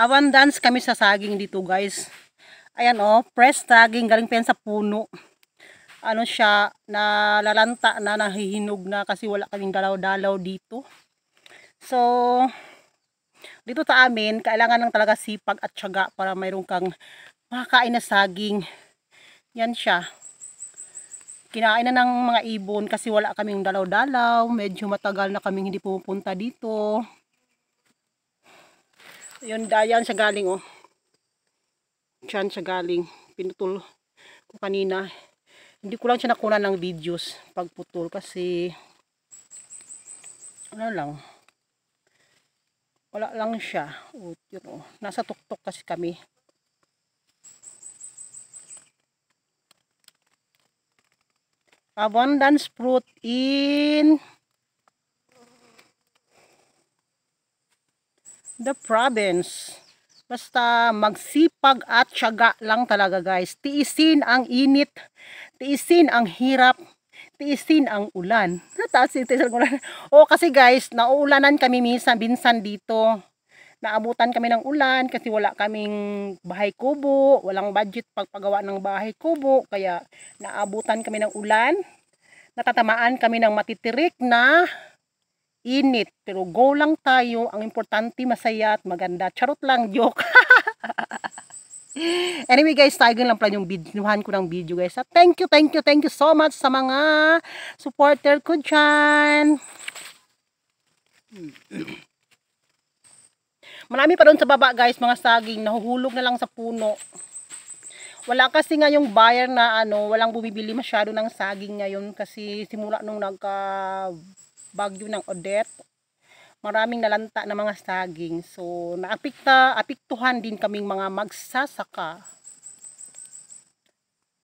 Awan dance kami sa saging dito guys. Ayan oh, fresh saging galing pa sa puno. Ano siya, na lalanta na, nahihinog na kasi wala kaming dalaw-dalaw dito. So, dito sa amin, kailangan lang talaga sipag at syaga para mayroon kang makakain na saging. Yan siya. Kinain na ng mga ibon kasi wala kaming dalaw-dalaw. Medyo matagal na kaming hindi pumupunta dito. Ayun, dayan sa galing oh. Diyan sa galing. Pinutol ko kanina. Hindi ko lang siya nakunan ng videos pagputol kasi ano lang wala lang siya Oh, yun, oh. nasa tuktok kasi kami abundance fruit in the province. Basta magsipag at syaga lang talaga guys. Tiisin ang init, tiisin ang hirap, tiisin ang ulan. Nataas tiisin ang O kasi guys, nauulanan kami minsan, binsan dito. Naabutan kami ng ulan kasi wala kaming bahay kubo, walang budget pagpagawa ng bahay kubo. Kaya naabutan kami ng ulan. Natatamaan kami ng matitirik na init, pero go lang tayo. Ang importante, masaya at maganda. Charot lang, joke. anyway guys, tayo lang pala yung binuhan ko ng video guys. So, thank you, thank you, thank you so much sa mga supporter ko dyan. Hmm. Marami pa doon sa baba guys, mga saging. Nahuhulog na lang sa puno. Wala kasi nga yung buyer na ano, walang bumibili masyado ng saging ngayon kasi simula nung nagka bagyo ng Odette. Maraming nalanta na mga saging. So, naapikta, apiktuhan din kaming mga magsasaka.